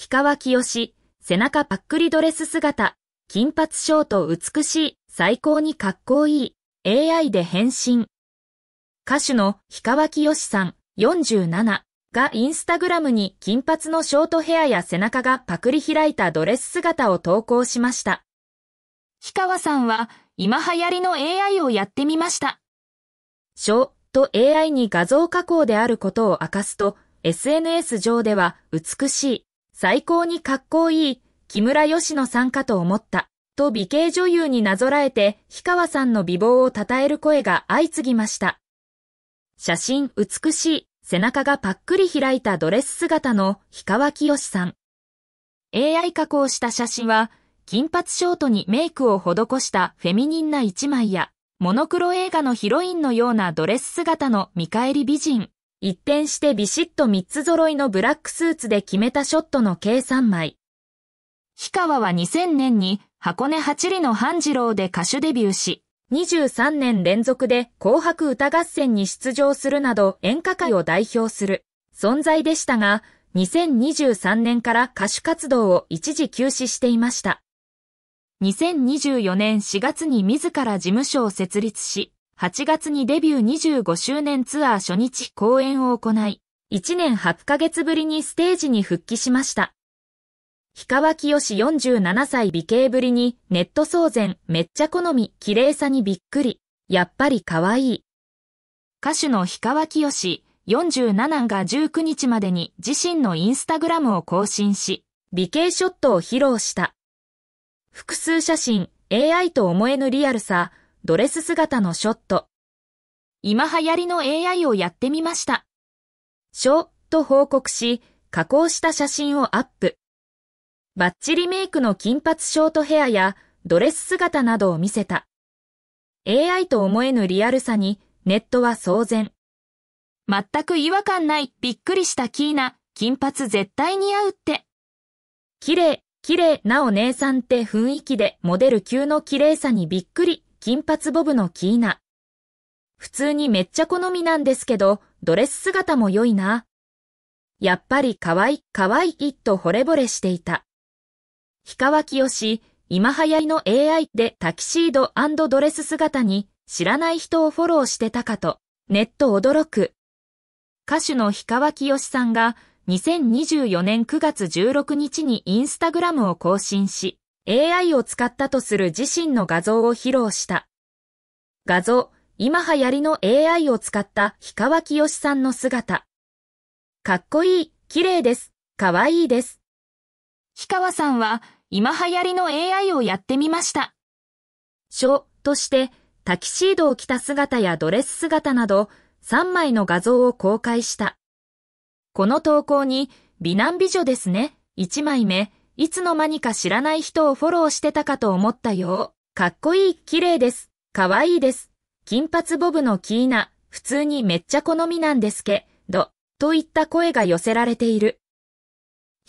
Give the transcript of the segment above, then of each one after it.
氷川きよし、背中パックリドレス姿、金髪ショート美しい、最高にかっこいい、AI で返信。歌手の氷川きよしさん、47。がインスタグラムに金髪のショートヘアや背中がパクリ開いたドレス姿を投稿しました。氷川さんは今流行りの AI をやってみました。ショート AI に画像加工であることを明かすと SNS 上では美しい、最高にかっこいい木村義乃さんかと思った。と美形女優になぞらえて、氷川さんの美貌を称える声が相次ぎました。写真美しい、背中がパックリ開いたドレス姿の氷川きよしさん。AI 加工した写真は、金髪ショートにメイクを施したフェミニンな一枚や、モノクロ映画のヒロインのようなドレス姿の見返り美人。一転してビシッと三つ揃いのブラックスーツで決めたショットの計三枚。氷川は2000年に箱根八里の半次郎で歌手デビューし、23年連続で紅白歌合戦に出場するなど演歌界を代表する存在でしたが、2023年から歌手活動を一時休止していました。2024年4月に自ら事務所を設立し、8月にデビュー25周年ツアー初日公演を行い、1年8ヶ月ぶりにステージに復帰しました。氷川きよし47歳美形ぶりにネット騒然、めっちゃ好み、綺麗さにびっくり、やっぱり可愛い。歌手の氷川きよし47が19日までに自身のインスタグラムを更新し、美形ショットを披露した。複数写真、AI と思えぬリアルさ、ドレス姿のショット。今流行りの AI をやってみました。ショと報告し、加工した写真をアップ。バッチリメイクの金髪ショートヘアやドレス姿などを見せた。AI と思えぬリアルさにネットは騒然。全く違和感ないびっくりしたキーナ、金髪絶対似合うって。綺麗、綺麗なお姉さんって雰囲気でモデル級の綺麗さにびっくり金髪ボブのキーナ。普通にめっちゃ好みなんですけど、ドレス姿も良いな。やっぱり可愛い可愛いと惚れ惚れしていた。氷川きよし、今流行りの AI でタキシードドレス姿に知らない人をフォローしてたかと、ネット驚く。歌手の氷川きよしさんが2024年9月16日にインスタグラムを更新し、AI を使ったとする自身の画像を披露した。画像、今流行りの AI を使った氷川きよしさんの姿。かっこいい、綺麗です、かわいいです。氷川さんは今流行りの AI をやってみました。書としてタキシードを着た姿やドレス姿など3枚の画像を公開した。この投稿に美男美女ですね、1枚目。いつの間にか知らない人をフォローしてたかと思ったよ。かっこいい、綺麗です。かわいいです。金髪ボブのキーナ、普通にめっちゃ好みなんですけど、といった声が寄せられている。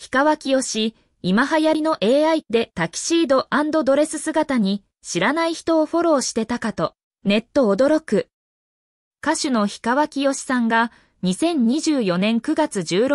氷川きよし、今流行りの AI でタキシードドレス姿に知らない人をフォローしてたかと、ネット驚く。歌手の氷川きよしさんが2024年9月16